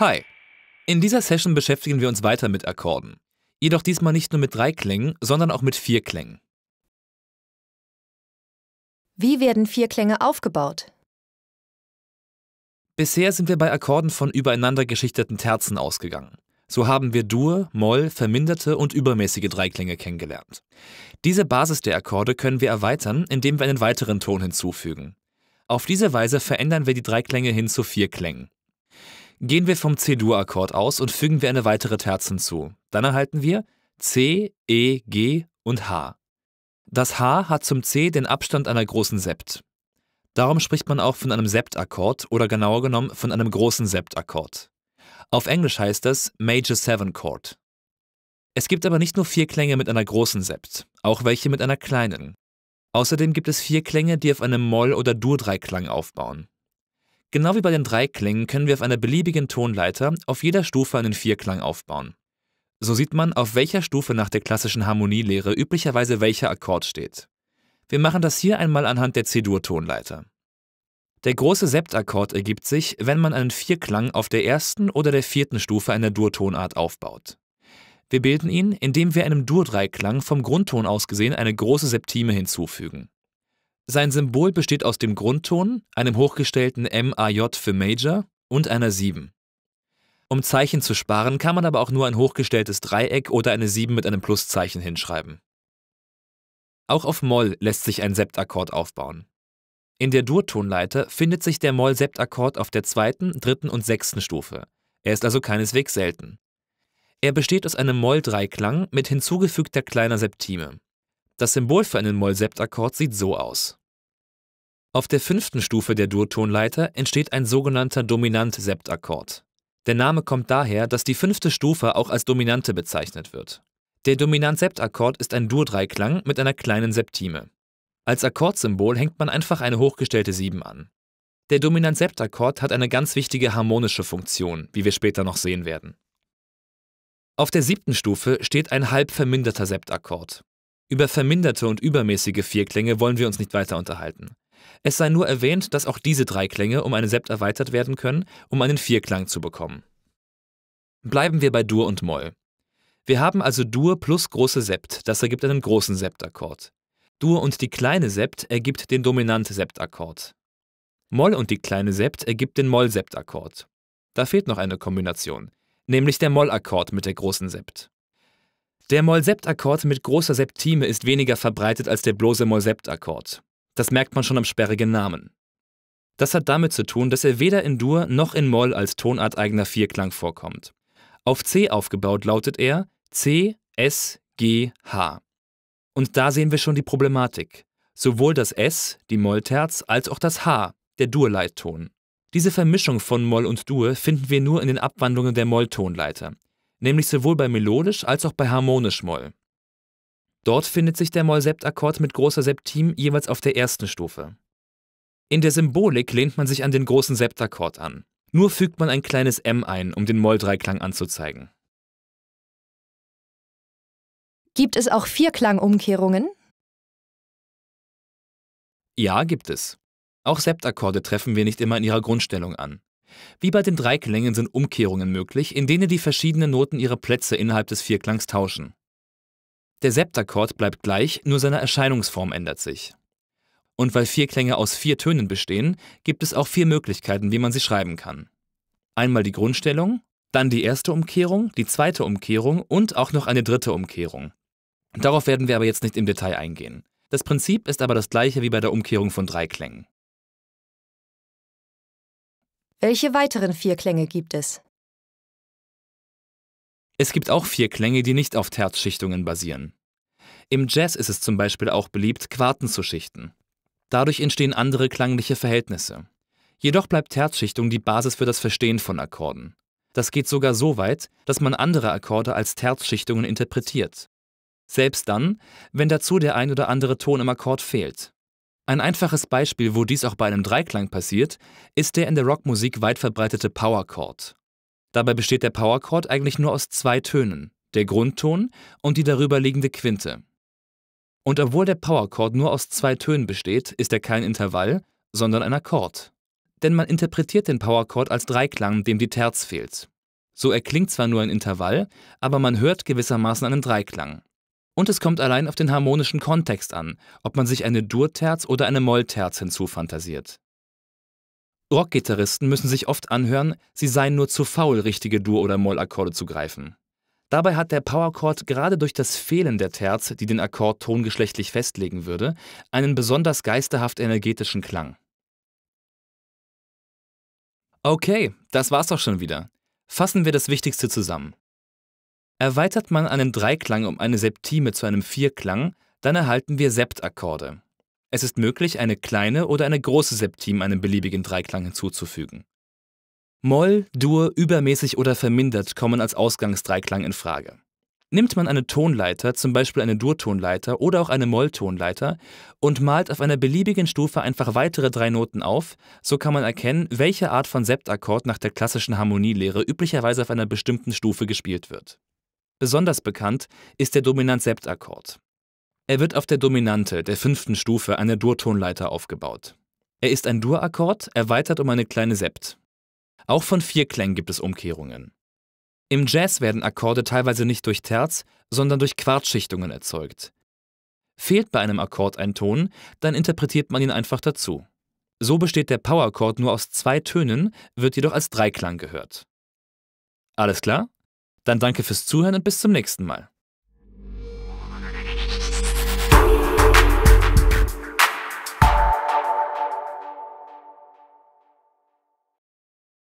Hi! In dieser Session beschäftigen wir uns weiter mit Akkorden. Jedoch diesmal nicht nur mit drei Klängen, sondern auch mit vier Klängen. Wie werden vier Klänge aufgebaut? Bisher sind wir bei Akkorden von übereinander geschichteten Terzen ausgegangen. So haben wir Dur, Moll, verminderte und übermäßige Dreiklänge kennengelernt. Diese Basis der Akkorde können wir erweitern, indem wir einen weiteren Ton hinzufügen. Auf diese Weise verändern wir die Dreiklänge hin zu vier Klängen. Gehen wir vom C-Dur-Akkord aus und fügen wir eine weitere Terz hinzu. Dann erhalten wir C, E, G und H. Das H hat zum C den Abstand einer großen Sept. Darum spricht man auch von einem Sept-Akkord oder genauer genommen von einem großen Sept-Akkord. Auf Englisch heißt das Major Seven Chord. Es gibt aber nicht nur vier Klänge mit einer großen Sept, auch welche mit einer kleinen. Außerdem gibt es vier Klänge, die auf einem Moll- oder Dur-Dreiklang aufbauen. Genau wie bei den drei Klängen können wir auf einer beliebigen Tonleiter auf jeder Stufe einen Vierklang aufbauen. So sieht man, auf welcher Stufe nach der klassischen Harmonielehre üblicherweise welcher Akkord steht. Wir machen das hier einmal anhand der C-Dur-Tonleiter. Der große Septakkord ergibt sich, wenn man einen Vierklang auf der ersten oder der vierten Stufe einer Dur-Tonart aufbaut. Wir bilden ihn, indem wir einem Dur-Dreiklang vom Grundton aus gesehen eine große Septime hinzufügen. Sein Symbol besteht aus dem Grundton, einem hochgestellten MAJ für Major und einer 7. Um Zeichen zu sparen, kann man aber auch nur ein hochgestelltes Dreieck oder eine 7 mit einem Pluszeichen hinschreiben. Auch auf Moll lässt sich ein Septakkord aufbauen. In der Dur-Tonleiter findet sich der Moll-Septakkord auf der zweiten, dritten und sechsten Stufe. Er ist also keineswegs selten. Er besteht aus einem Moll-Dreiklang mit hinzugefügter kleiner Septime. Das Symbol für einen Moll-Sept-Akkord sieht so aus. Auf der fünften Stufe der Durtonleiter entsteht ein sogenannter Dominant-Sept-Akkord. Der Name kommt daher, dass die fünfte Stufe auch als Dominante bezeichnet wird. Der Dominant-Sept-Akkord ist ein Dur-Dreiklang mit einer kleinen Septime. Als Akkordsymbol hängt man einfach eine hochgestellte 7 an. Der Dominant-Sept-Akkord hat eine ganz wichtige harmonische Funktion, wie wir später noch sehen werden. Auf der siebten Stufe steht ein halb verminderter Septakkord. Über verminderte und übermäßige Vierklänge wollen wir uns nicht weiter unterhalten. Es sei nur erwähnt, dass auch diese drei Klänge um eine Sept erweitert werden können, um einen Vierklang zu bekommen. Bleiben wir bei Dur und Moll. Wir haben also Dur plus große Sept, das ergibt einen großen Septakkord. Dur und die kleine Sept ergibt den dominant Septakkord. Moll und die kleine Sept ergibt den Moll-Septakkord. Da fehlt noch eine Kombination, nämlich der Moll-Akkord mit der großen Sept. Der Moll-Sept-Akkord mit großer Septime ist weniger verbreitet als der bloße Moll-Sept-Akkord. Das merkt man schon am sperrigen Namen. Das hat damit zu tun, dass er weder in Dur noch in Moll als tonarteigener Vierklang vorkommt. Auf C aufgebaut lautet er C, S, G, H. Und da sehen wir schon die Problematik. Sowohl das S, die Mollterz, als auch das H, der Dur-Leitton. Diese Vermischung von Moll und Dur finden wir nur in den Abwandlungen der Molltonleiter nämlich sowohl bei melodisch als auch bei harmonisch Moll. Dort findet sich der Moll-Sept-Akkord mit großer Septim jeweils auf der ersten Stufe. In der Symbolik lehnt man sich an den großen Septakkord an. Nur fügt man ein kleines M ein, um den Moll-Dreiklang anzuzeigen. Gibt es auch Vierklangumkehrungen? Ja, gibt es. Auch Septakkorde treffen wir nicht immer in ihrer Grundstellung an. Wie bei den Dreiklängen sind Umkehrungen möglich, in denen die verschiedenen Noten ihre Plätze innerhalb des Vierklangs tauschen. Der Septakkord bleibt gleich, nur seine Erscheinungsform ändert sich. Und weil Vierklänge aus vier Tönen bestehen, gibt es auch vier Möglichkeiten, wie man sie schreiben kann. Einmal die Grundstellung, dann die erste Umkehrung, die zweite Umkehrung und auch noch eine dritte Umkehrung. Darauf werden wir aber jetzt nicht im Detail eingehen. Das Prinzip ist aber das gleiche wie bei der Umkehrung von Dreiklängen. Welche weiteren vier Klänge gibt es? Es gibt auch vier Klänge, die nicht auf Terzschichtungen basieren. Im Jazz ist es zum Beispiel auch beliebt, Quarten zu schichten. Dadurch entstehen andere klangliche Verhältnisse. Jedoch bleibt Terzschichtung die Basis für das Verstehen von Akkorden. Das geht sogar so weit, dass man andere Akkorde als Terzschichtungen interpretiert. Selbst dann, wenn dazu der ein oder andere Ton im Akkord fehlt. Ein einfaches Beispiel, wo dies auch bei einem Dreiklang passiert, ist der in der Rockmusik weit verbreitete Power Chord. Dabei besteht der Power Chord eigentlich nur aus zwei Tönen, der Grundton und die darüber liegende Quinte. Und obwohl der Power Chord nur aus zwei Tönen besteht, ist er kein Intervall, sondern ein Akkord. Denn man interpretiert den Power Chord als Dreiklang, dem die Terz fehlt. So erklingt zwar nur ein Intervall, aber man hört gewissermaßen einen Dreiklang. Und es kommt allein auf den harmonischen Kontext an, ob man sich eine Durterz oder eine Mollterz hinzufantasiert. Rockgitarristen müssen sich oft anhören, sie seien nur zu faul, richtige Dur- oder Mollakkorde zu greifen. Dabei hat der Powerchord gerade durch das Fehlen der Terz, die den Akkord tongeschlechtlich festlegen würde, einen besonders geisterhaft energetischen Klang. Okay, das war's doch schon wieder. Fassen wir das Wichtigste zusammen. Erweitert man einen Dreiklang um eine Septime zu einem Vierklang, dann erhalten wir Septakkorde. Es ist möglich, eine kleine oder eine große Septime einem beliebigen Dreiklang hinzuzufügen. Moll, Dur, übermäßig oder vermindert kommen als Ausgangsdreiklang in Frage. Nimmt man eine Tonleiter, zum Beispiel eine Dur-Tonleiter oder auch eine Moll-Tonleiter, und malt auf einer beliebigen Stufe einfach weitere drei Noten auf, so kann man erkennen, welche Art von Septakkord nach der klassischen Harmonielehre üblicherweise auf einer bestimmten Stufe gespielt wird. Besonders bekannt ist der dominant sept akkord Er wird auf der Dominante, der fünften Stufe, einer Dur-Tonleiter aufgebaut. Er ist ein Dur-Akkord, erweitert um eine kleine Sept. Auch von Vierklängen gibt es Umkehrungen. Im Jazz werden Akkorde teilweise nicht durch Terz, sondern durch Quartschichtungen erzeugt. Fehlt bei einem Akkord ein Ton, dann interpretiert man ihn einfach dazu. So besteht der Power-Akkord nur aus zwei Tönen, wird jedoch als Dreiklang gehört. Alles klar? Dann danke fürs Zuhören und bis zum nächsten Mal.